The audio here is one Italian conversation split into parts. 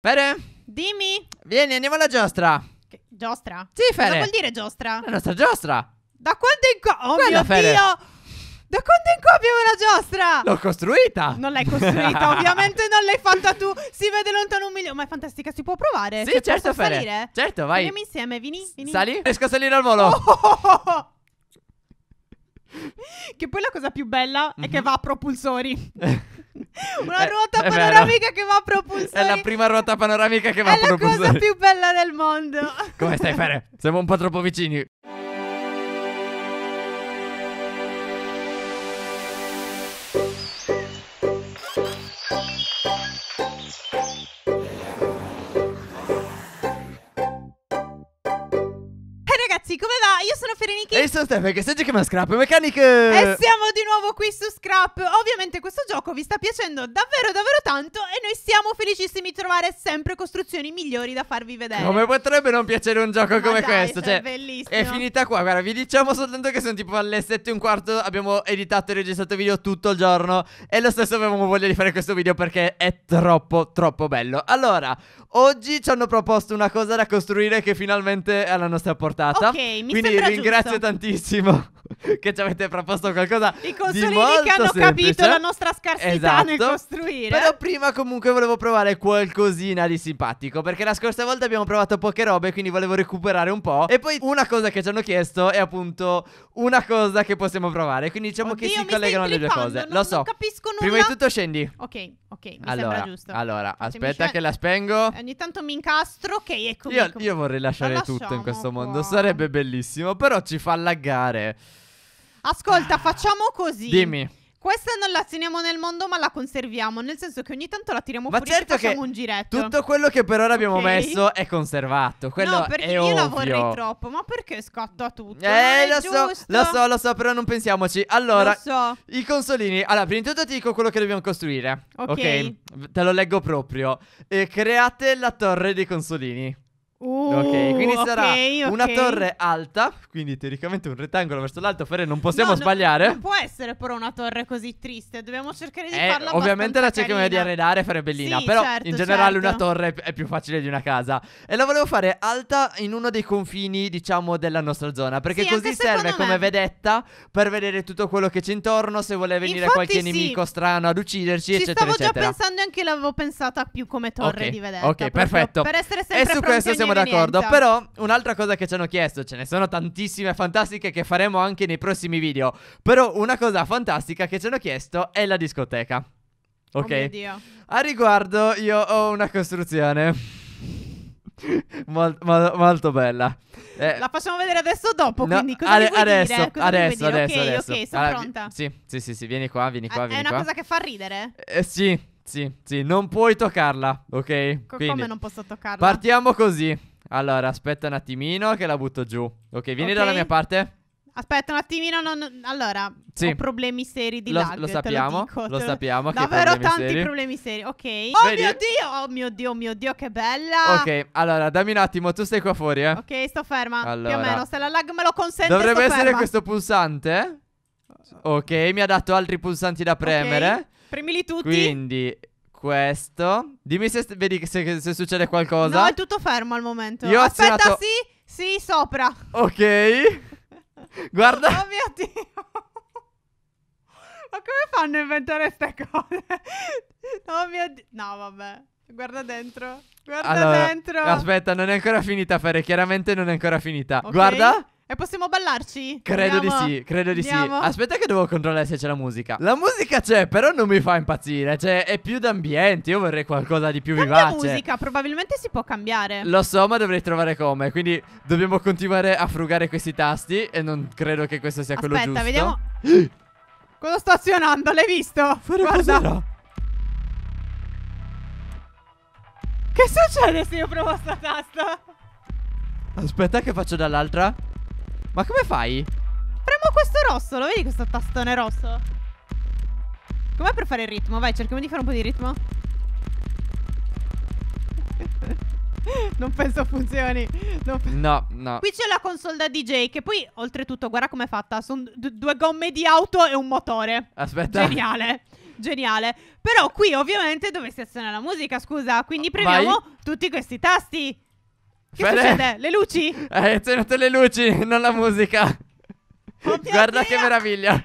Fere? Dimmi. Vieni, andiamo alla giostra. Che, giostra? Sì, Fere. Cosa vuol dire giostra? La nostra giostra. Da quando in qua? Oh Quella, mio Fede. Dio! Da quando in qua abbiamo la giostra? L'ho costruita! Non l'hai costruita, ovviamente non l'hai fatta tu. Si vede lontano un milione. Ma è fantastica, si può provare? Sì, cioè, Se certo, posso Fede. salire? Certo, vai. Andiamo insieme, vieni, vieni. Sali? Riesco a salire al volo. Oh. che poi la cosa più bella mm -hmm. è che mhm. va a propulsori. Una eh, ruota eh, panoramica che va a propulsore. È la prima ruota panoramica che va a propulsore. È la cosa più bella del mondo. Come stai, Fere? Siamo un po' troppo vicini. io sono Ferenichi. E sono Steph, che stai chiamando Scrap Mechanic. E siamo di nuovo qui su Scrap. Ovviamente questo gioco vi sta piacendo davvero, davvero tanto. E noi siamo felicissimi di trovare sempre costruzioni migliori da farvi vedere. Come potrebbe non piacere un gioco Ma come dai, questo? Cioè, è bellissimo. È finita qua. Guarda, vi diciamo soltanto che sono tipo alle 7 e un quarto. Abbiamo editato e registrato video tutto il giorno. E lo stesso avevamo voglia di fare questo video perché è troppo, troppo bello. Allora, oggi ci hanno proposto una cosa da costruire che finalmente è alla nostra portata. Ok, mi Quindi quindi ringrazio giusto. tantissimo che ci avete proposto qualcosa I consulini che hanno semplice. capito la nostra scarsità esatto. nel costruire. Però prima comunque volevo provare qualcosina di simpatico perché la scorsa volta abbiamo provato poche robe quindi volevo recuperare un po' e poi una cosa che ci hanno chiesto è appunto una cosa che possiamo provare. Quindi diciamo Oddio, che si collegano le due cose. Non, Lo so. Non capisco nulla. Prima di tutto scendi. Ok ok, mi allora, sembra giusto. Allora, cioè, aspetta che la spengo. Ogni tanto mi incastro, ok, ecco. Io, io vorrei lasciare la tutto in questo qua. mondo, sarebbe bellissimo, però ci fa laggare. Ascolta, facciamo così. Dimmi. Questa non la teniamo nel mondo, ma la conserviamo. Nel senso che ogni tanto la tiriamo ma fuori certo e facciamo un giretto. Tutto quello che per ora abbiamo okay. messo è conservato. Quello no, perché io ovvio. la vorrei troppo. Ma perché scatta tutto? Eh, lo giusto. so, lo so, lo so, però non pensiamoci. Allora, lo so. i consolini. Allora, prima di tutto ti dico quello che dobbiamo costruire. Ok. okay? Te lo leggo proprio. Eh, create la torre dei consolini. Uh, ok, quindi okay, sarà okay. una torre alta, quindi teoricamente un rettangolo verso l'alto, Fere non possiamo no, sbagliare. No, non può essere però una torre così triste, dobbiamo cercare di eh, farla Ovviamente la cerchiamo carina. di arredare, Fere è bellina, sì, però certo, in generale certo. una torre è più facile di una casa. E la volevo fare alta in uno dei confini, diciamo, della nostra zona, perché sì, così serve come me. vedetta per vedere tutto quello che c'è intorno, se vuole venire Infatti, qualche sì. nemico strano ad ucciderci, Ci eccetera, eccetera. stavo già pensando anche l'avevo pensata più come torre okay, di vedetta. Ok, perfetto. Per essere sempre e su questo siamo siamo d'accordo. Però un'altra cosa che ci hanno chiesto, ce ne sono tantissime fantastiche che faremo anche nei prossimi video. Però una cosa fantastica che ci hanno chiesto è la discoteca. Oh ok. Oh A riguardo io ho una costruzione. Mol, mol, molto bella. Eh, la facciamo vedere adesso o dopo? No, quindi cosa ade- adesso, dire? Cosa adesso, adesso, okay, adesso. Ok, sono allora, ah, pronta. Sì, sì, sì, vieni qua, vieni eh, qua. È vieni una qua. cosa che fa ridere. Eh, sì. Sì, sì, non puoi toccarla, ok? Co- Quindi, come non posso toccarla? Partiamo così. Allora, aspetta un attimino che la butto giù. Ok, vieni okay. dalla mia parte. Aspetta un attimino, non... allora, sì. ho problemi seri di lag, lo sappiamo, lo, dico, lo, sappiamo lo... Davvero tanti seri. problemi seri, ok Oh Vedi? mio Dio, oh mio Dio, oh mio Dio, che bella Ok, allora, dammi un attimo, tu stai qua fuori, eh Ok, sto ferma, allora. più o meno, se la lag me lo consente Dovrebbe essere ferma. questo pulsante Ok, mi ha dato altri pulsanti da premere okay. Premili tutti. Quindi questo. Dimmi se vedi se, se succede qualcosa. No, è tutto fermo al momento. Io Aspetta, azionato... sì, sì, sopra. Ok. Guarda. Oh mio Dio. Ma come fanno a inventare queste cose? No, oh, mio Dio. No, vabbè. Guarda dentro. Guarda allora, dentro. Aspetta, non è ancora finita, Fare. Chiaramente non è ancora finita. Okay. Guarda. E possiamo ballarci? Credo Andiamo. di sì, credo di Andiamo. sì. Aspetta che devo controllare se c'è la musica. La musica c'è, però non mi fa impazzire. Cioè, è più d'ambiente. Io vorrei qualcosa di più Cambia vivace. La musica probabilmente si può cambiare. Lo so, ma dovrei trovare come. Quindi dobbiamo continuare a frugare questi tasti. E non credo che questo sia Aspetta, quello giusto. Aspetta, vediamo. Cosa sto azionando? L'hai visto? Fare Guarda. Cos'era? Che succede se io provo sta tasta? Aspetta che faccio dall'altra ma come fai? Premo questo rosso, lo vedi questo tastone rosso? Com'è per fare il ritmo? Vai, cerchiamo di fare un po' di ritmo Non penso funzioni non pe No, no Qui c'è la console da DJ Che poi, oltretutto, guarda com'è fatta Sono due gomme di auto e un motore Aspetta Geniale Geniale Però qui ovviamente dovresti azionare la musica, scusa Quindi ah, premiamo Vai. tutti questi tasti che Bene. succede? Le luci? Hai eh, tenete le luci, non la musica. Oh, Guarda Dio. che meraviglia.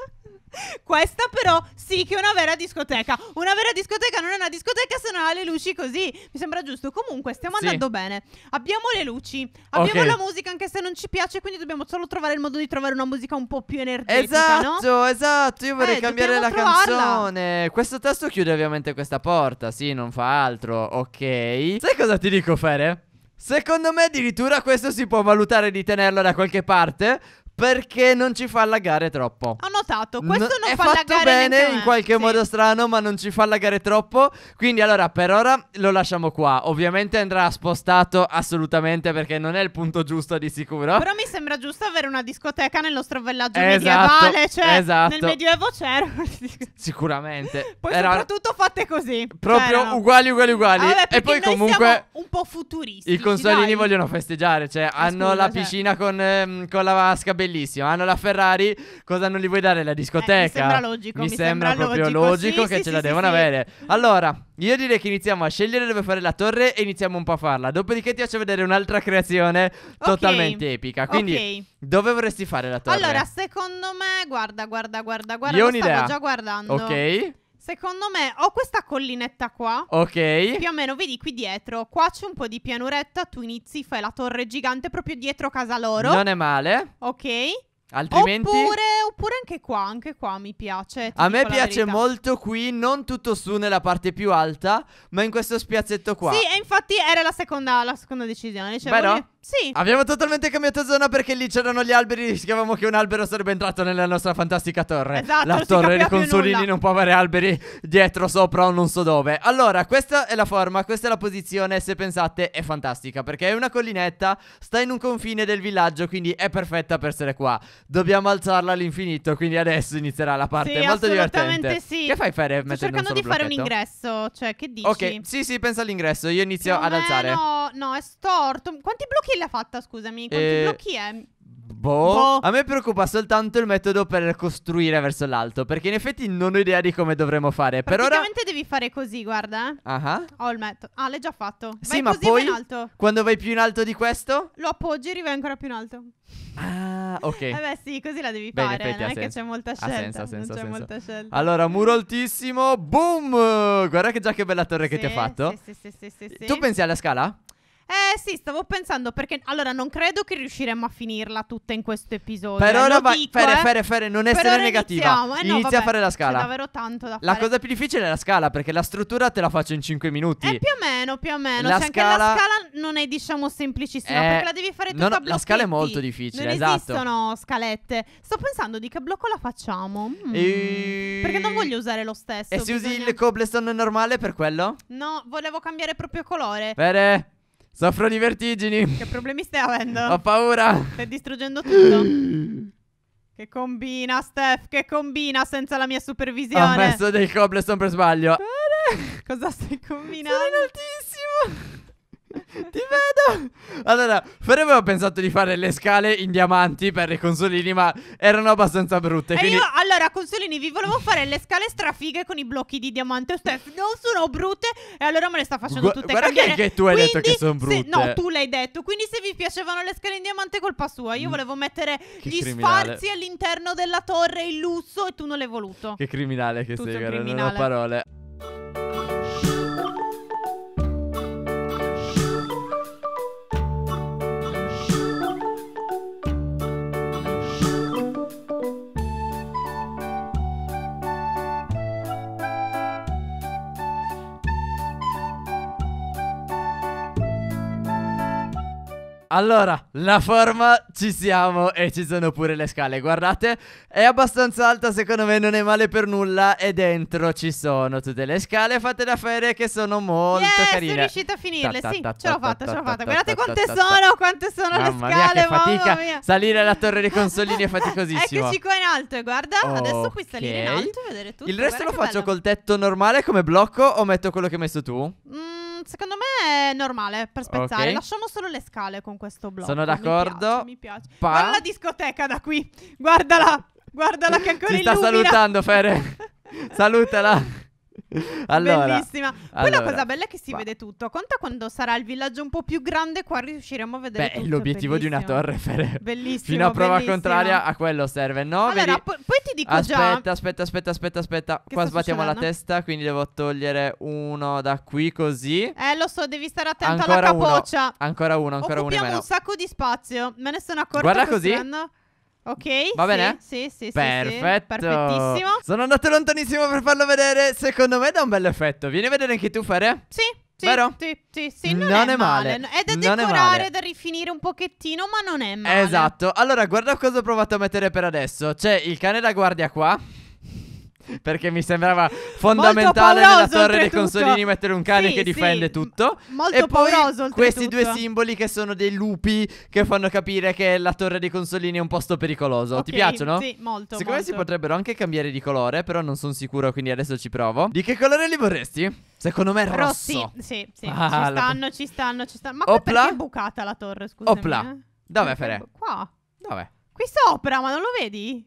Questa però sì che è una vera discoteca. Una vera discoteca non è una discoteca se non ha le luci così. Mi sembra giusto. Comunque stiamo sì. andando bene. Abbiamo le luci, abbiamo okay. la musica anche se non ci piace, quindi dobbiamo solo trovare il modo di trovare una musica un po' più energetica, Esatto, no? esatto. Io vorrei eh, cambiare la trovarla. canzone. Questo testo chiude ovviamente questa porta, sì, non fa altro. Ok. Sai cosa ti dico Fere? Secondo me addirittura questo si può valutare di tenerlo da qualche parte perché non ci fa lagare troppo. Ho notato, questo N- non fa lagare È fatto bene in qualche sì. modo strano, ma non ci fa lagare troppo. Quindi allora per ora lo lasciamo qua. Ovviamente andrà spostato assolutamente perché non è il punto giusto di sicuro. Però mi sembra giusto avere una discoteca nel nostro villaggio esatto, medievale, cioè esatto. nel Medioevo c'era. Sicuramente. Poi Era... soprattutto fatte così. Proprio cioè, uguali uguali uguali. Ah, vabbè, e poi comunque un po' futuristi. I consolini dai. vogliono festeggiare, cioè hanno scusa, la cioè. piscina cioè. con, ehm, con la vasca bellissima. Hanno la Ferrari, cosa non gli vuoi dare la discoteca? Eh, mi sembra logico. Mi, mi sembra, sembra, proprio logico, logico sì, che sì, ce sì, la devono avere. Allora, io direi che iniziamo a scegliere dove fare la torre e iniziamo un po' a farla. Dopodiché ti faccio vedere un'altra creazione okay. totalmente epica. Quindi, okay. dove vorresti fare la torre? Allora, secondo me, guarda, guarda, guarda, guarda. Io ho un'idea. Stavo già guardando. Ok. Secondo me ho questa collinetta qua. Ok. Più o meno, vedi qui dietro. Qua c'è un po' di pianuretta. Tu inizi, fai la torre gigante proprio dietro casa loro. Non è male. Ok. Altrimenti... Oppure, oppure, anche qua, anche qua mi piace. A me piace molto qui, non tutto su nella parte più alta, ma in questo spiazzetto qua. Sì, e infatti era la seconda, la seconda decisione. Cioè Però, voglio... sì. Abbiamo totalmente cambiato zona perché lì c'erano gli alberi, rischiavamo che un albero sarebbe entrato nella nostra fantastica torre. Esatto, la torre dei consolini non può avere alberi dietro, sopra o non so dove. Allora, questa è la forma, questa è la posizione, se pensate è fantastica, perché è una collinetta, sta in un confine del villaggio, quindi è perfetta per essere qua dobbiamo alzarla all'infinito. Quindi adesso inizierà la parte sì, molto divertente. Sì. Che fai fare? Sto cercando di blocchetto? fare un ingresso. Cioè, che dici? Ok, sì, sì, pensa all'ingresso. Io inizio no, ad alzare. No, no, è storto. Quanti blocchi l'ha fatta? Scusami, quanti eh... blocchi è? Boh. boh. A me preoccupa soltanto il metodo per costruire verso l'alto. Perché in effetti non ho idea di come dovremmo fare. Per ora. devi fare così, guarda. Ah. Ho il metodo. Ah, l'hai già fatto. Vai sì, ma poi. in alto. Quando vai più in alto di questo? Lo appoggi e arrivi ancora più in alto. Ah, ok. Vabbè, eh sì, così la devi Beh, fare. effetti non ha è che c'è molta Ha scelta. senso, ha senso, non ha senso. molta scelta. Allora, muro altissimo. Boom. Guarda che già che bella torre che ti ha fatto. Sì, sì, sì, sì, sì, sì. Tu pensi alla scala? Eh sì, stavo pensando perché allora non credo che riusciremmo a finirla tutta in questo episodio. Per eh, ora vai, dico, Fere, eh. Fere, Fere, non essere negativa. Eh Inizia vabbè, a fare la scala. C'è davvero tanto da fare. La cosa più difficile è la scala perché la struttura te la faccio in 5 minuti. Eh più o meno, più o meno. La cioè, scala... anche la scala non è diciamo semplicissima eh, perché la devi fare tutta non, La scala è molto difficile, non esatto. Non esistono scalette. Sto pensando di che blocco la facciamo. Mm. E... Perché non voglio usare lo stesso. E bisogna... si usi il cobblestone normale per quello? No, volevo cambiare proprio colore. Fere Soffro di vertigini. Che problemi stai avendo? Ho paura. Stai distruggendo tutto. che combina, Steph, che combina senza la mia supervisione. Ho messo del cobblestone per sbaglio. Cosa stai combinando? Sono altissimo. Ti vedo! Allora, Ferre aveva pensato di fare le scale in diamanti per i consolini, ma erano abbastanza brutte. E quindi... io, allora, consolini, vi volevo fare le scale strafighe con i blocchi di diamante. Steph, non sono brutte, e allora me le sta facendo Gu- tutte guarda cambiare. Guarda che tu hai quindi, detto che sono brutte. Se, no, tu l'hai detto. Quindi se vi piacevano le scale in diamante, colpa sua. Io mm. volevo mettere che gli criminale. sfarzi all'interno della torre, il lusso, e tu non l'hai voluto. Che criminale che tu sei, sei criminale. non ho parole. Allora, la forma ci siamo e ci sono pure le scale, guardate, è abbastanza alta, secondo me non è male per nulla e dentro ci sono tutte le scale fatte da fare che sono molto yeah, carine. sono riuscito a finirle, ta, ta, ta, sì, ce l'ho fatta, ce l'ho fatta, guardate quante sono, quante sono mamma le scale, mia, che fatica. Mia. Salire la torre dei consolini è faticosissimo. Eccoci qua in alto, guarda, okay. adesso puoi salire in alto e vedere tutto. Il resto lo faccio bello. col tetto normale come blocco o metto quello che hai messo tu? Mmm secondo me è normale per spezzare. Ok. Lasciamo solo le scale con questo blocco. Sono d'accordo. Mi piace. mi piace. Guarda la discoteca da qui. Guardala. Guardala che ancora Ti sta salutando, Fere. Salutala. Allora, Bellissima. Poi la cosa bella è che si va. vede tutto. Conta quando sarà il villaggio un po' più grande, qua riusciremo a vedere Beh, tutto. è l'obiettivo di una torre, Fere. Bellissimo. Fino a prova bellissimo. contraria, a quello serve. No, Allora, vedi- po- poi, dico aspetta, già. Aspetta, aspetta, aspetta, aspetta, aspetta. Qua sbattiamo la testa, quindi devo togliere uno da qui così. Eh, lo so, devi stare attento ancora alla capoccia. Uno, ancora uno, ancora Occupiamo uno. Abbiamo un sacco di spazio. Me ne sono accorto. Guarda così. Anno. Ok, va bene? Sì, sì, sì. Perfetto. Sì, perfettissimo. Sono andato lontanissimo per farlo vedere. Secondo me dà un bel effetto. Vieni a vedere anche tu fare? Sì. Vero? Sì, sì, sì, non, non, è, è male. male. È da non decorare, è da rifinire un pochettino, ma non è male. Esatto. Allora, guarda cosa ho provato a mettere per adesso. C'è il cane da guardia qua. Perché mi sembrava fondamentale nella torre dei consolini mettere un cane sì, che difende sì, tutto. Molto e poi pauroso, questi due simboli che sono dei lupi che fanno capire che la torre dei consolini è un posto pericoloso. Okay, Ti piacciono? Sì, molto. Secondo molto. me si potrebbero anche cambiare di colore, però non sono sicuro, quindi adesso ci provo. Di che colore li vorresti? Secondo me è rosso. Rossi, sì, sì. Ah, ci stanno, ci stanno, ci stanno. Ma Opla. perché è bucata la torre, scusami. Opla. Eh? Dove, Fere? Qua. Dove? Qui sopra, ma non lo vedi?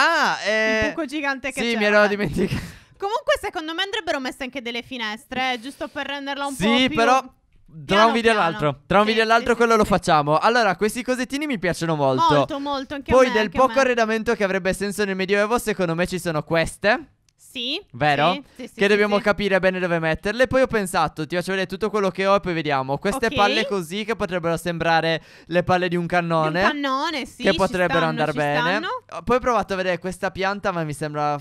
Ah, eh... Il buco gigante che sì, c'era. Sì, mi ero dimenticato. Comunque, secondo me andrebbero messe anche delle finestre, eh, giusto per renderla un sì, po' più... Sì, però... Tra un video e l'altro, tra un video e l'altro quello lo facciamo. Allora, questi cosettini mi piacciono molto. Molto, molto, anche Poi me, del anche poco me. arredamento che avrebbe senso nel Medioevo, secondo me ci sono queste. Sì. Vero? Sì, sì, sì, che dobbiamo capire bene dove metterle. Poi ho pensato, ti faccio vedere tutto quello che ho e poi vediamo. Queste okay. palle così che potrebbero sembrare le palle di un cannone. un cannone, sì. Che potrebbero stanno, andare bene. Stanno. Poi ho provato a vedere questa pianta, ma mi sembra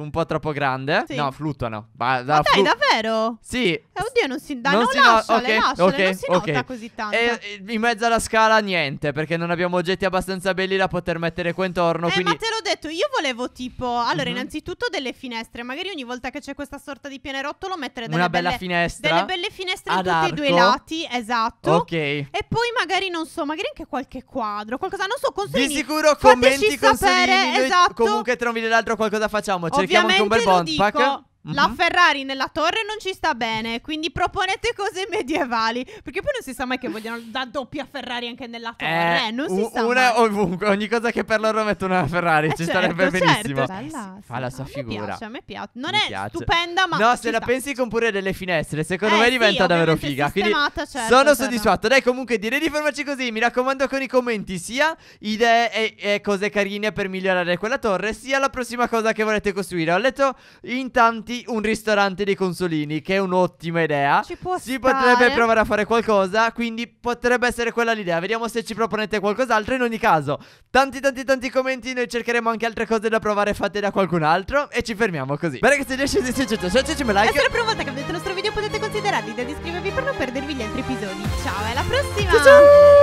un po' troppo grande. Sì. No, fluttuano. Ma, da, Ma dai, flu- davvero? Sì. Eh, oddio, non si dà. Non, non si lasciale, no- okay, lasciale, okay, non si okay. nota così tanto. E, eh, eh, in mezzo alla scala niente, perché non abbiamo oggetti abbastanza belli da poter mettere qua intorno. Eh, quindi... ma te l'ho detto, io volevo tipo. Allora, mm-hmm. innanzitutto delle finestre. Magari ogni volta che c'è questa sorta di pianerottolo, mettere delle Una bella belle, finestra. Delle belle finestre ad in tutti arco. i due lati. Esatto. Ok. E poi magari, non so, magari anche qualche quadro, qualcosa. Non so, consolini. Di sicuro commenti, sapere, Esatto. Comunque, trovi dell'altro qualcosa facciamo. Cerchiamo cerchiamo anche un bel bond pack. La mhm. Ferrari nella torre non ci sta bene, quindi proponete cose medievali. Perché poi non si sa mai che vogliono la doppia Ferrari anche nella torre. Eh, eh non si sa. Una mai. ovunque, ogni cosa che per loro mettono una Ferrari eh ci certo, starebbe certo, benissimo. Bella, Fa la sua no, figura. Mi piace, a me piace. Non mi è piace. stupenda, ma. No, se la sta. pensi con pure delle finestre, secondo eh, me diventa sì, davvero figa. Quindi certo, sono certo. soddisfatto. Dai, comunque, direi di fermarci così. Mi raccomando, con i commenti sia idee e, e cose carine per migliorare quella torre, sia la prossima cosa che volete costruire. Ho letto in tanti quindi un ristorante dei consolini, che è un'ottima idea. Ci può si stare. potrebbe provare a fare qualcosa, quindi potrebbe essere quella l'idea. Vediamo se ci proponete qualcos'altro. In ogni caso, tanti tanti tanti commenti, noi cercheremo anche altre cose da provare fatte da qualcun altro e ci fermiamo così. Bene che se riesce se ci ciao, ciao, ciao, ciao, like. E se la prima volta che vedete il nostro video potete considerarvi da iscrivervi per non perdervi gli altri episodi. Ciao, alla prossima. Ciao. ciao.